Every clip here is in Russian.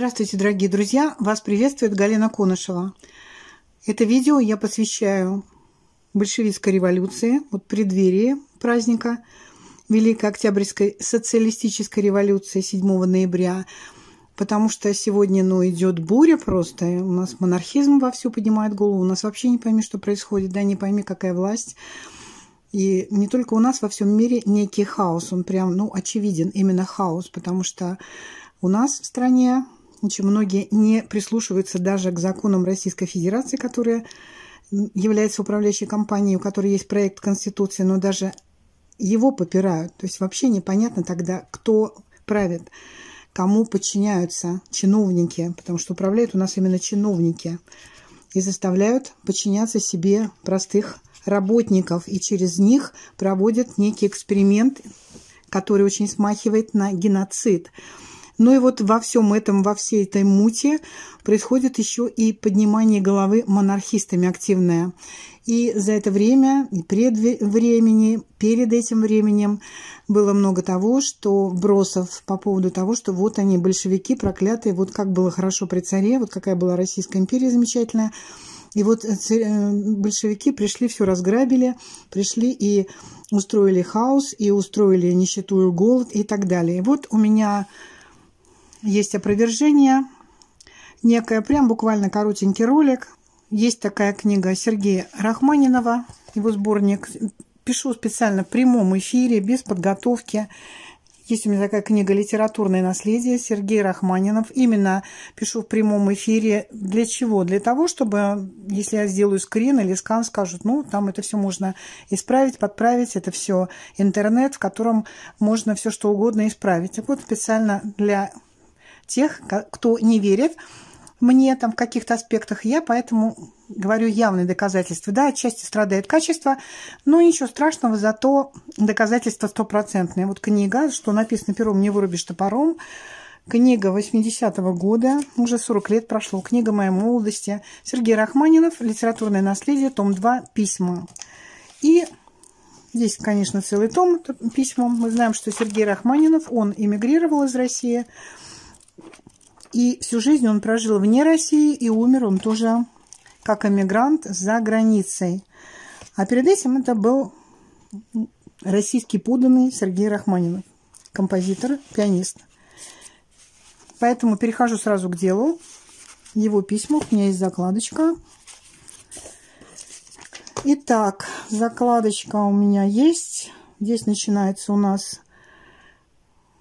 Здравствуйте, дорогие друзья! Вас приветствует Галина Конышева. Это видео я посвящаю большевистской революции, вот преддверии праздника Великой Октябрьской социалистической революции 7 ноября, потому что сегодня ну, идет буря просто, у нас монархизм вовсю поднимает голову, у нас вообще не пойми, что происходит, да, не пойми, какая власть. И не только у нас, во всем мире некий хаос, он прям, ну, очевиден, именно хаос, потому что у нас в стране очень многие не прислушиваются даже к законам Российской Федерации, которая является управляющей компанией, у которой есть проект Конституции, но даже его попирают. То есть вообще непонятно тогда, кто правит, кому подчиняются чиновники, потому что управляют у нас именно чиновники и заставляют подчиняться себе простых работников, и через них проводят некий эксперимент, который очень смахивает на геноцид – ну и вот во всем этом, во всей этой муте происходит еще и поднимание головы монархистами активное. И за это время, и пред времени, перед этим временем было много того, что бросов по поводу того, что вот они, большевики проклятые, вот как было хорошо при царе, вот какая была Российская империя замечательная. И вот э, э, большевики пришли, все разграбили, пришли и устроили хаос, и устроили нищету и голод и так далее. Вот у меня есть опровержение некое, прям буквально коротенький ролик. Есть такая книга Сергея Рахманинова, его сборник. Пишу специально в прямом эфире, без подготовки. Есть у меня такая книга «Литературное наследие» Сергея Рахманинов. Именно пишу в прямом эфире. Для чего? Для того, чтобы, если я сделаю скрин или скан, скажут, ну, там это все можно исправить, подправить. Это все интернет, в котором можно все что угодно исправить. Так вот, специально для тех, кто не верит мне там в каких-то аспектах. Я поэтому говорю явные доказательства. Да, отчасти страдает качество, но ничего страшного, зато доказательства стопроцентные. Вот книга, что написано пером «Не вырубишь топором», Книга 80-го года, уже 40 лет прошло, книга моей молодости. Сергей Рахманинов, «Литературное наследие», том 2, письма. И здесь, конечно, целый том письма. Мы знаем, что Сергей Рахманинов, он эмигрировал из России, и всю жизнь он прожил вне России, и умер он тоже как эмигрант за границей. А перед этим это был российский поданный Сергей Рахманинов, композитор, пианист. Поэтому перехожу сразу к делу. Его письмо у меня есть закладочка. Итак, закладочка у меня есть. Здесь начинается у нас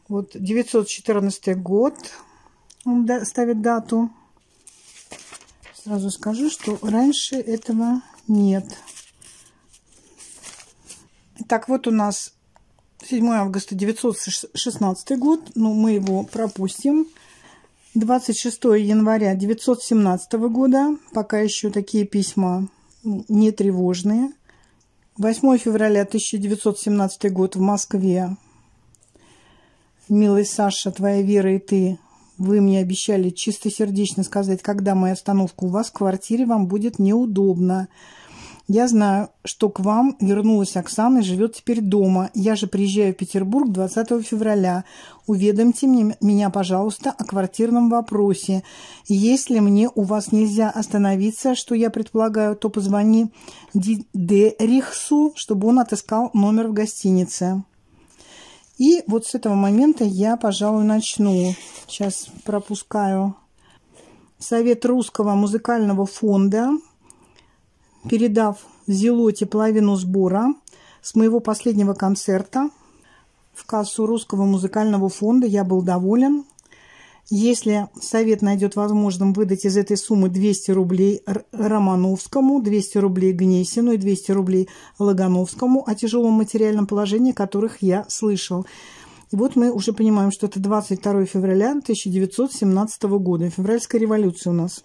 вот 914 год он ставит дату. Сразу скажу, что раньше этого нет. Так, вот у нас 7 августа 916 год, но ну, мы его пропустим. 26 января 917 года, пока еще такие письма не тревожные. 8 февраля 1917 год в Москве. Милый Саша, твоя вера и ты вы мне обещали чистосердечно сказать, когда моя остановка у вас в квартире, вам будет неудобно. Я знаю, что к вам вернулась Оксана и живет теперь дома. Я же приезжаю в Петербург 20 февраля. Уведомьте мне, меня, пожалуйста, о квартирном вопросе. Если мне у вас нельзя остановиться, что я предполагаю, то позвони Дерихсу, чтобы он отыскал номер в гостинице. И вот с этого момента я, пожалуй, начну. Сейчас пропускаю. Совет Русского музыкального фонда, передав Зелоте половину сбора с моего последнего концерта в кассу Русского музыкального фонда, я был доволен. Если совет найдет возможным выдать из этой суммы 200 рублей Романовскому, 200 рублей Гнесину и 200 рублей Логановскому о тяжелом материальном положении, которых я слышал. И вот мы уже понимаем, что это 22 февраля 1917 года. Февральская революция у нас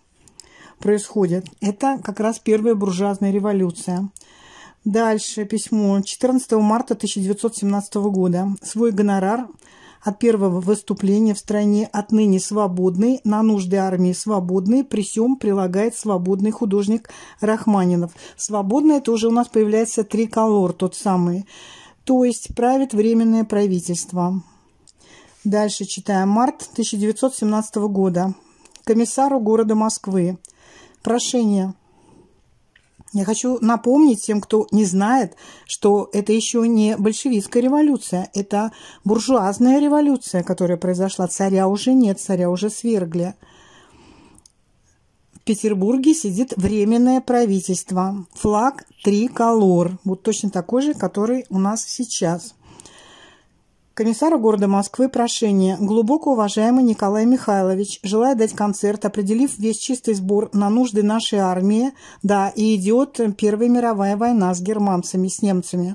происходит. Это как раз первая буржуазная революция. Дальше письмо 14 марта 1917 года. Свой гонорар – от первого выступления в стране отныне свободный, на нужды армии свободный, при сём прилагает свободный художник Рахманинов. Свободное уже у нас появляется триколор тот самый, то есть правит временное правительство. Дальше читаем. Март 1917 года. Комиссару города Москвы. Прошение я хочу напомнить тем, кто не знает, что это еще не большевистская революция, это буржуазная революция, которая произошла. Царя уже нет, царя уже свергли. В Петербурге сидит временное правительство. Флаг триколор, вот точно такой же, который у нас сейчас – Комиссару города Москвы прошение. Глубоко уважаемый Николай Михайлович, желая дать концерт, определив весь чистый сбор на нужды нашей армии. Да, и идет Первая мировая война с германцами, с немцами.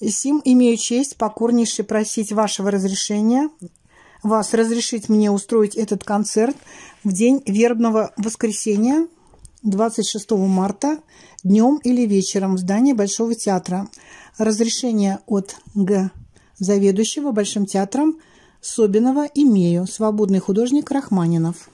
Сим имею честь покорнейше просить вашего разрешения, вас разрешить мне устроить этот концерт в день вербного воскресенья 26 марта днем или вечером в здании Большого театра. Разрешение от Г заведующего Большим театром Собинова имею, свободный художник Рахманинов.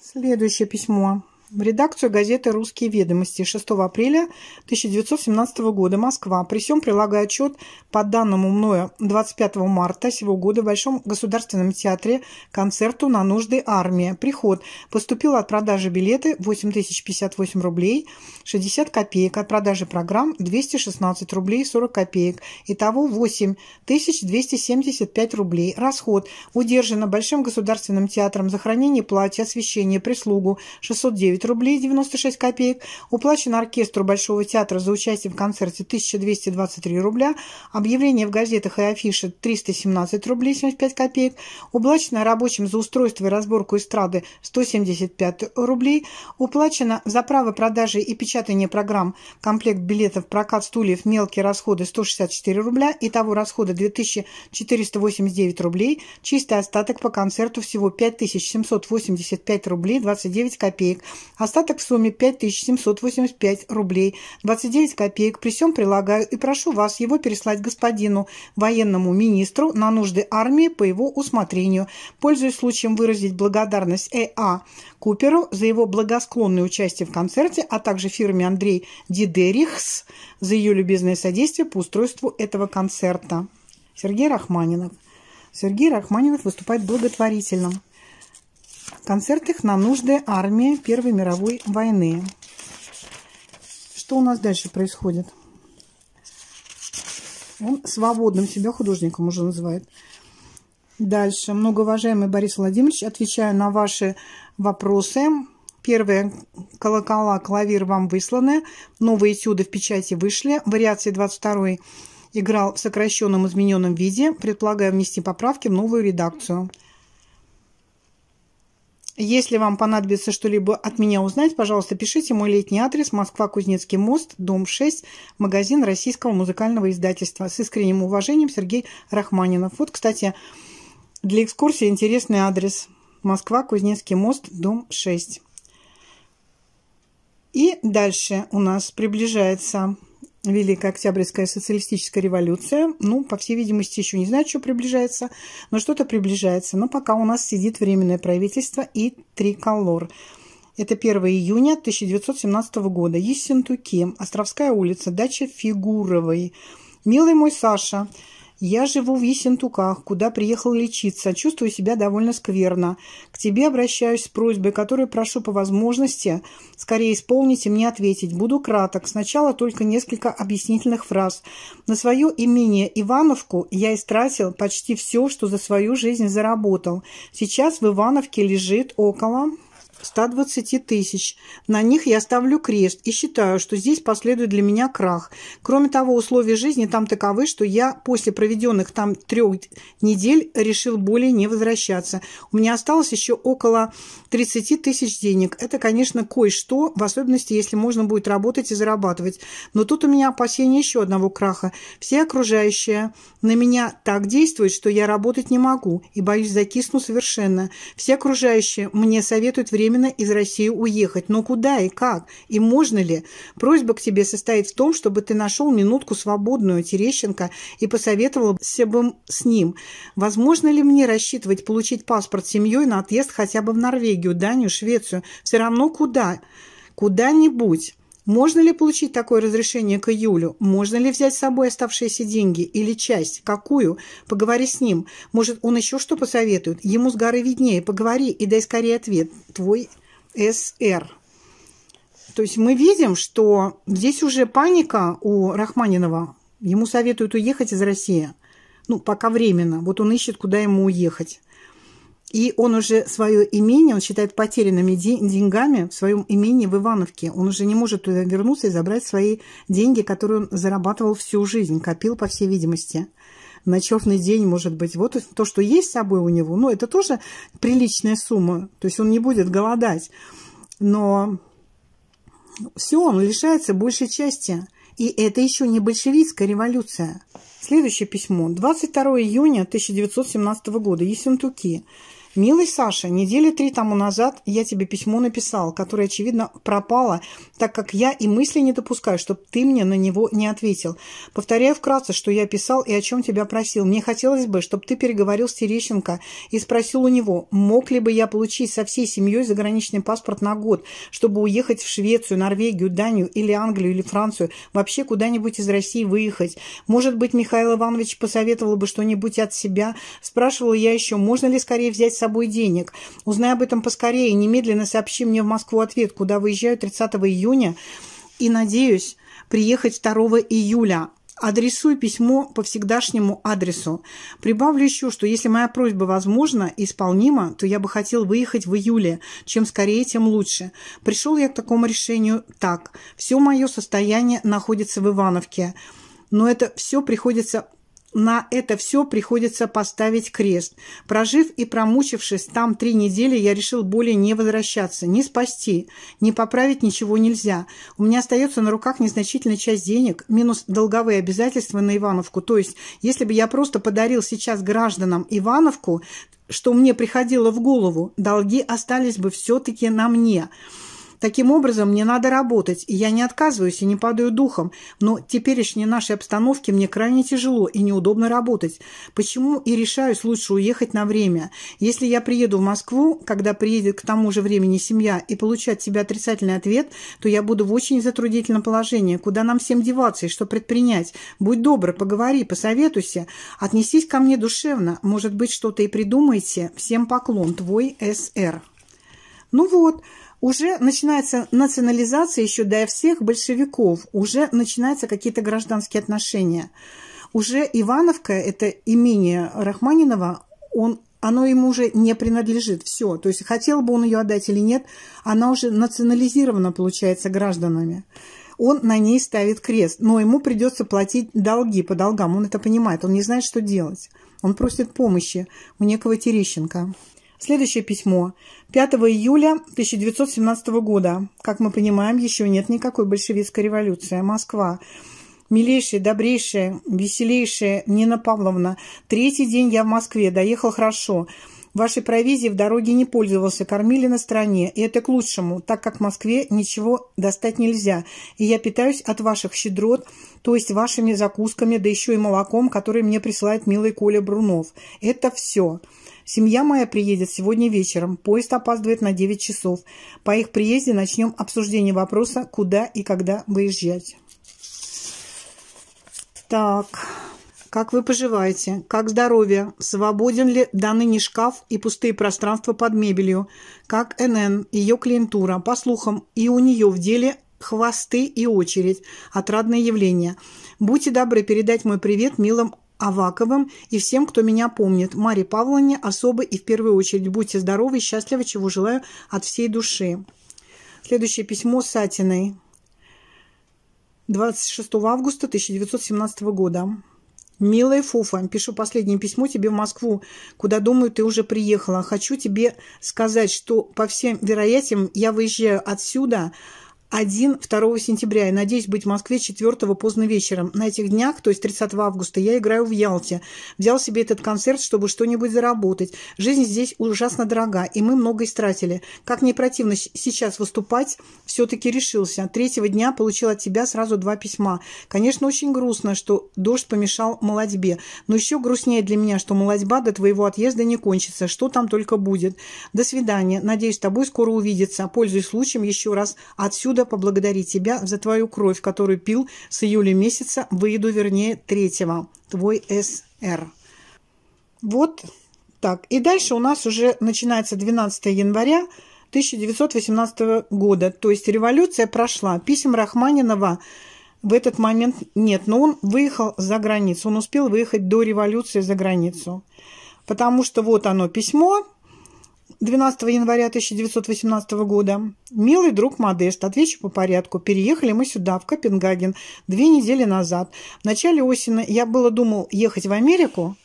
Следующее письмо в редакцию газеты «Русские ведомости» 6 апреля 1917 года, Москва. При всем прилагаю отчет по данному мною 25 марта сего года в Большом государственном театре концерту на нужды армии. Приход поступил от продажи билеты 8058 рублей 60 копеек, от продажи программ 216 рублей 40 копеек. Итого 8275 рублей. Расход удержано Большим государственным театром за хранение платья, освещение, прислугу 609 9 рублей 96 копеек. Уплачено оркестру Большого театра за участие в концерте 1223 рубля. Объявление в газетах и афиши 317 рублей 75 копеек. Уплачено рабочим за устройство и разборку эстрады 175 рублей. Уплачено за право продажи и печатание программ комплект билетов, прокат стульев, мелкие расходы 164 рубля. Итого расходы 2489 рублей. Чистый остаток по концерту всего 5785 рублей 29 копеек. Остаток в сумме 5785 рублей 29 копеек. При всем прилагаю и прошу вас его переслать господину военному министру на нужды армии по его усмотрению. Пользуясь случаем выразить благодарность Э.А. Куперу за его благосклонное участие в концерте, а также фирме Андрей Дидерихс за ее любезное содействие по устройству этого концерта. Сергей Рахманинов. Сергей Рахманинов выступает благотворительным. Концерт их на нужды армии Первой мировой войны. Что у нас дальше происходит? Он свободным себя художником уже называет. Дальше. Многоуважаемый Борис Владимирович, отвечаю на ваши вопросы. Первые колокола, клавир вам высланы. Новые этюды в печати вышли. Вариации 22 й играл в сокращенном измененном виде. Предполагаю внести поправки в новую редакцию. Если вам понадобится что-либо от меня узнать, пожалуйста, пишите мой летний адрес Москва, Кузнецкий мост, дом 6, магазин российского музыкального издательства. С искренним уважением, Сергей Рахманинов. Вот, кстати, для экскурсии интересный адрес. Москва, Кузнецкий мост, дом 6. И дальше у нас приближается Великая Октябрьская социалистическая революция. Ну, по всей видимости, еще не знаю, что приближается, но что-то приближается. Но пока у нас сидит Временное правительство и Триколор. Это 1 июня 1917 года. Ессентуки, Островская улица, дача Фигуровой. «Милый мой Саша, я живу в Есентуках, куда приехал лечиться. Чувствую себя довольно скверно. К тебе обращаюсь с просьбой, которую прошу по возможности скорее исполнить и мне ответить. Буду краток. Сначала только несколько объяснительных фраз. На свое имение Ивановку я истратил почти все, что за свою жизнь заработал. Сейчас в Ивановке лежит около 120 тысяч. На них я ставлю крест и считаю, что здесь последует для меня крах. Кроме того, условия жизни там таковы, что я после проведенных там трех недель решил более не возвращаться. У меня осталось еще около 30 тысяч денег. Это, конечно, кое-что, в особенности, если можно будет работать и зарабатывать. Но тут у меня опасение еще одного краха. Все окружающие на меня так действуют, что я работать не могу и боюсь закисну совершенно. Все окружающие мне советуют время временно из России уехать. Но куда и как? И можно ли? Просьба к тебе состоит в том, чтобы ты нашел минутку свободную Терещенко и посоветовался бы с ним. Возможно ли мне рассчитывать получить паспорт с семьей на отъезд хотя бы в Норвегию, Данию, Швецию? Все равно куда? Куда-нибудь. Можно ли получить такое разрешение к июлю? Можно ли взять с собой оставшиеся деньги или часть? Какую? Поговори с ним. Может, он еще что посоветует? Ему с горы виднее. Поговори и дай скорее ответ. Твой СР. То есть мы видим, что здесь уже паника у Рахманинова. Ему советуют уехать из России. Ну, пока временно. Вот он ищет, куда ему уехать. И он уже свое имение, он считает потерянными деньгами в своем имении в Ивановке. Он уже не может туда вернуться и забрать свои деньги, которые он зарабатывал всю жизнь, копил, по всей видимости. На черный день, может быть. Вот то, что есть с собой у него, Но ну, это тоже приличная сумма. То есть он не будет голодать. Но все, он лишается большей части. И это еще не большевистская революция. Следующее письмо. 22 июня 1917 года. Есентуки. «Милый Саша, недели три тому назад я тебе письмо написал, которое, очевидно, пропало так как я и мысли не допускаю, чтобы ты мне на него не ответил. Повторяю вкратце, что я писал и о чем тебя просил. Мне хотелось бы, чтобы ты переговорил с Терещенко и спросил у него, мог ли бы я получить со всей семьей заграничный паспорт на год, чтобы уехать в Швецию, Норвегию, Данию или Англию или Францию, вообще куда-нибудь из России выехать. Может быть, Михаил Иванович посоветовал бы что-нибудь от себя. Спрашивала я еще, можно ли скорее взять с собой денег. Узнай об этом поскорее и немедленно сообщи мне в Москву ответ, куда выезжаю 30 июня июня и надеюсь приехать 2 июля. Адресую письмо по всегдашнему адресу. Прибавлю еще, что если моя просьба возможна и исполнима, то я бы хотел выехать в июле. Чем скорее, тем лучше. Пришел я к такому решению так. Все мое состояние находится в Ивановке. Но это все приходится на это все приходится поставить крест. Прожив и промучившись там три недели, я решил более не возвращаться, не спасти, не поправить ничего нельзя. У меня остается на руках незначительная часть денег, минус долговые обязательства на Ивановку. То есть, если бы я просто подарил сейчас гражданам Ивановку, что мне приходило в голову, долги остались бы все-таки на мне». Таким образом, мне надо работать, и я не отказываюсь и не падаю духом, но теперешней нашей обстановке мне крайне тяжело и неудобно работать. Почему и решаюсь лучше уехать на время? Если я приеду в Москву, когда приедет к тому же времени семья, и получу от тебя отрицательный ответ, то я буду в очень затруднительном положении. Куда нам всем деваться и что предпринять? Будь добр, поговори, посоветуйся. Отнесись ко мне душевно. Может быть, что-то и придумайте. Всем поклон. Твой С.Р. Ну вот, уже начинается национализация еще до всех большевиков, уже начинаются какие-то гражданские отношения. Уже Ивановка, это имение Рахманинова, он, оно ему уже не принадлежит. Все. То есть хотел бы он ее отдать или нет, она уже национализирована, получается, гражданами он на ней ставит крест, но ему придется платить долги по долгам. Он это понимает, он не знает, что делать. Он просит помощи у некого Терещенко. Следующее письмо. 5 июля 1917 года. Как мы понимаем, еще нет никакой большевистской революции. Москва. Милейшая, добрейшая, веселейшая Нина Павловна. Третий день я в Москве. Доехал хорошо. Вашей провизии в дороге не пользовался, кормили на стороне. И это к лучшему, так как в Москве ничего достать нельзя. И я питаюсь от ваших щедрот, то есть вашими закусками, да еще и молоком, которые мне присылает милый Коля Брунов. Это все. Семья моя приедет сегодня вечером. Поезд опаздывает на 9 часов. По их приезде начнем обсуждение вопроса, куда и когда выезжать. Так, как вы поживаете? Как здоровье? Свободен ли данный не шкаф и пустые пространства под мебелью? Как НН, ее клиентура? По слухам, и у нее в деле хвосты и очередь. Отрадное явление. Будьте добры передать мой привет милым Аваковым и всем, кто меня помнит. Маре Павловне особо и в первую очередь. Будьте здоровы и счастливы, чего желаю от всей души. Следующее письмо Сатиной. 26 августа 1917 года. «Милая Фуфа, пишу последнее письмо тебе в Москву, куда, думаю, ты уже приехала. Хочу тебе сказать, что, по всем вероятиям, я выезжаю отсюда 1 2 сентября и надеюсь быть в Москве 4 поздно вечером. На этих днях, то есть 30 августа, я играю в Ялте. Взял себе этот концерт, чтобы что-нибудь заработать. Жизнь здесь ужасно дорога, и мы много истратили. Как не противно сейчас выступать, все-таки решился. Третьего дня получил от тебя сразу два письма. Конечно, очень грустно, что дождь помешал молодьбе. Но еще грустнее для меня, что молодьба до твоего отъезда не кончится. Что там только будет. До свидания. Надеюсь, с тобой скоро увидеться. Пользуясь случаем, еще раз отсюда Иуда, поблагодари тебя за твою кровь, которую пил с июля месяца, выйду, вернее, третьего. Твой С.Р. Вот так. И дальше у нас уже начинается 12 января 1918 года. То есть революция прошла. Писем Рахманинова в этот момент нет. Но он выехал за границу. Он успел выехать до революции за границу. Потому что вот оно письмо. 12 января 1918 года. «Милый друг Модест, отвечу по порядку. Переехали мы сюда, в Копенгаген, две недели назад. В начале осени я было думал ехать в Америку,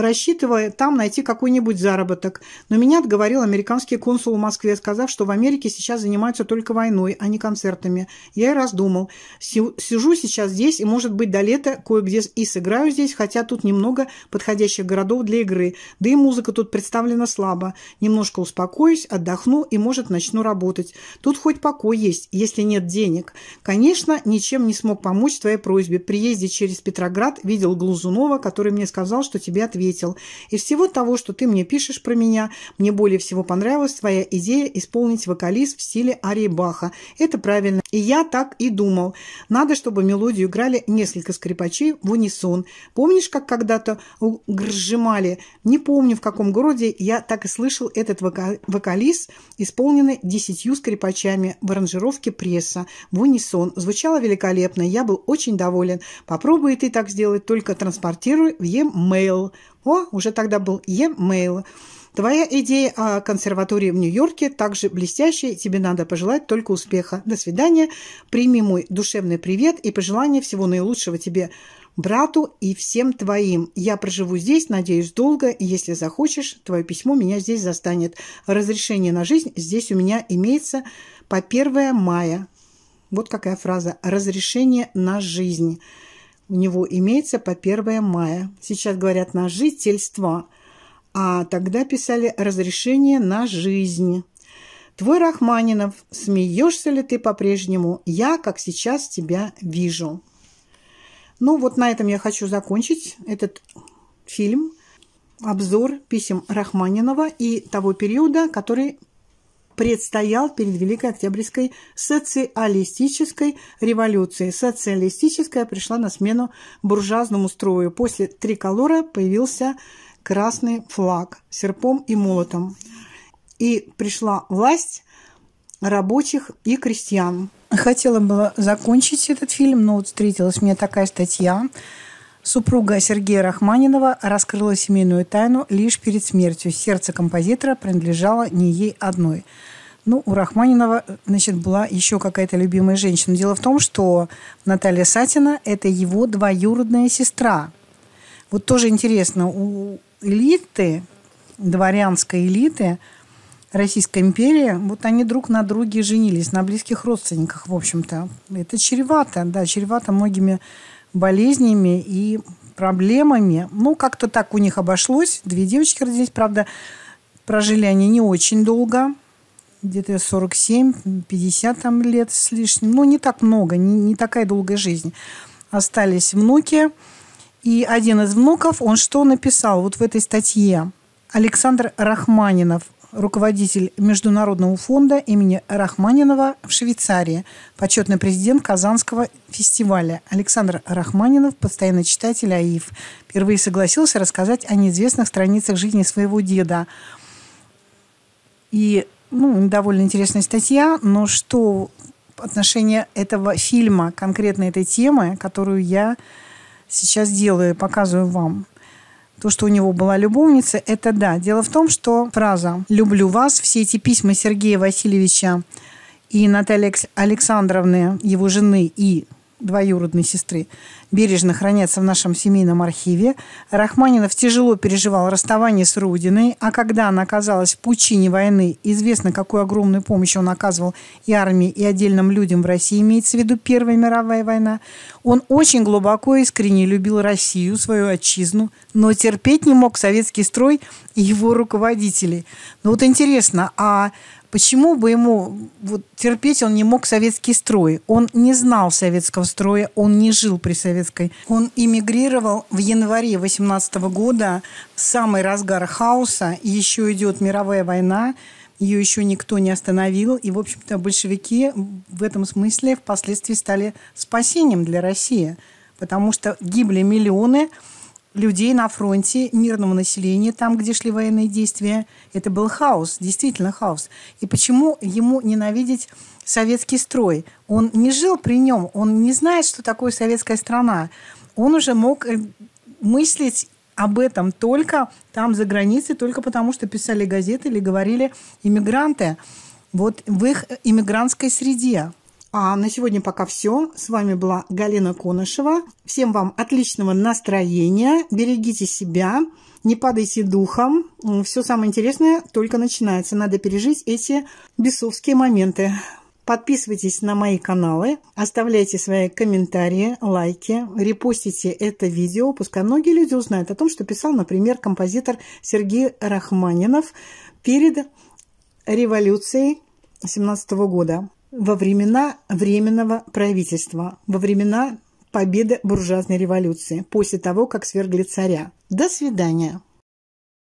рассчитывая там найти какой-нибудь заработок. Но меня отговорил американский консул в Москве, сказав, что в Америке сейчас занимаются только войной, а не концертами. Я и раздумал. Сижу сейчас здесь и, может быть, до лета кое-где и сыграю здесь, хотя тут немного подходящих городов для игры. Да и музыка тут представлена слабо. Немножко успокоюсь, отдохну и, может, начну работать. Тут хоть покой есть, если нет денег. Конечно, ничем не смог помочь твоей просьбе. При приезде через Петроград видел Глазунова, который мне сказал, что тебе ответил ответил. Из всего того, что ты мне пишешь про меня, мне более всего понравилась твоя идея исполнить вокалист в стиле Арии Баха. Это правильно. И я так и думал. Надо, чтобы мелодию играли несколько скрипачей в унисон. Помнишь, как когда-то гржимали? Не помню, в каком городе я так и слышал этот вока вокалист, исполненный десятью скрипачами в аранжировке пресса в унисон. Звучало великолепно, я был очень доволен. Попробуй ты так сделать, только транспортируй в e-mail. О, уже тогда был e-mail. Твоя идея о консерватории в Нью-Йорке также блестящая. Тебе надо пожелать только успеха. До свидания. Прими мой душевный привет и пожелание всего наилучшего тебе брату и всем твоим. Я проживу здесь, надеюсь, долго, и если захочешь, твое письмо меня здесь застанет. Разрешение на жизнь здесь у меня имеется по 1 мая. Вот какая фраза. Разрешение на жизнь у него имеется по 1 мая. Сейчас говорят на жительство – а тогда писали «Разрешение на жизнь». Твой Рахманинов, смеешься ли ты по-прежнему? Я, как сейчас, тебя вижу. Ну, вот на этом я хочу закончить этот фильм. Обзор писем Рахманинова и того периода, который предстоял перед Великой Октябрьской социалистической революцией. Социалистическая пришла на смену буржуазному строю. После триколора появился красный флаг серпом и молотом. И пришла власть рабочих и крестьян. Хотела было закончить этот фильм, но вот встретилась мне такая статья. Супруга Сергея Рахманинова раскрыла семейную тайну лишь перед смертью. Сердце композитора принадлежало не ей одной. Ну, у Рахманинова, значит, была еще какая-то любимая женщина. Дело в том, что Наталья Сатина – это его двоюродная сестра. Вот тоже интересно, у элиты, дворянской элиты Российской империи, вот они друг на друге женились, на близких родственниках, в общем-то. Это чревато, да, чревато многими болезнями и проблемами. Ну, как-то так у них обошлось. Две девочки родились, правда, прожили они не очень долго, где-то 47-50 там лет с лишним. Ну, не так много, не, не такая долгая жизнь. Остались внуки, и один из внуков, он что написал вот в этой статье? Александр Рахманинов, руководитель Международного фонда имени Рахманинова в Швейцарии, почетный президент Казанского фестиваля. Александр Рахманинов, постоянный читатель АИФ, впервые согласился рассказать о неизвестных страницах жизни своего деда. И ну, довольно интересная статья, но что отношение этого фильма, конкретно этой темы, которую я сейчас делаю показываю вам, то, что у него была любовница, это да. Дело в том, что фраза «люблю вас», все эти письма Сергея Васильевича и Натальи Александровны, его жены, и двоюродной сестры, бережно хранятся в нашем семейном архиве. Рахманинов тяжело переживал расставание с Рудиной, а когда она оказалась в пучине войны, известно, какую огромную помощь он оказывал и армии, и отдельным людям в России, имеется в виду Первая мировая война, он очень глубоко и искренне любил Россию, свою отчизну, но терпеть не мог советский строй и его руководителей. Но ну вот интересно, а Почему бы ему вот, терпеть он не мог советский строй? Он не знал советского строя, он не жил при советской. Он эмигрировал в январе 18 года, в самый разгар хаоса, еще идет мировая война, ее еще никто не остановил. И, в общем-то, большевики в этом смысле впоследствии стали спасением для России, потому что гибли миллионы, людей на фронте, мирного населения, там, где шли военные действия. Это был хаос, действительно хаос. И почему ему ненавидеть советский строй? Он не жил при нем, он не знает, что такое советская страна. Он уже мог э, мыслить об этом только там, за границей, только потому, что писали газеты или говорили иммигранты. Вот в их э, иммигрантской среде. А на сегодня пока все. С вами была Галина Конышева. Всем вам отличного настроения. Берегите себя, не падайте духом. Все самое интересное только начинается. Надо пережить эти бесовские моменты. Подписывайтесь на мои каналы, оставляйте свои комментарии, лайки, репостите это видео. Пускай многие люди узнают о том, что писал, например, композитор Сергей Рахманинов перед революцией 17 года во времена Временного правительства, во времена победы буржуазной революции, после того, как свергли царя. До свидания.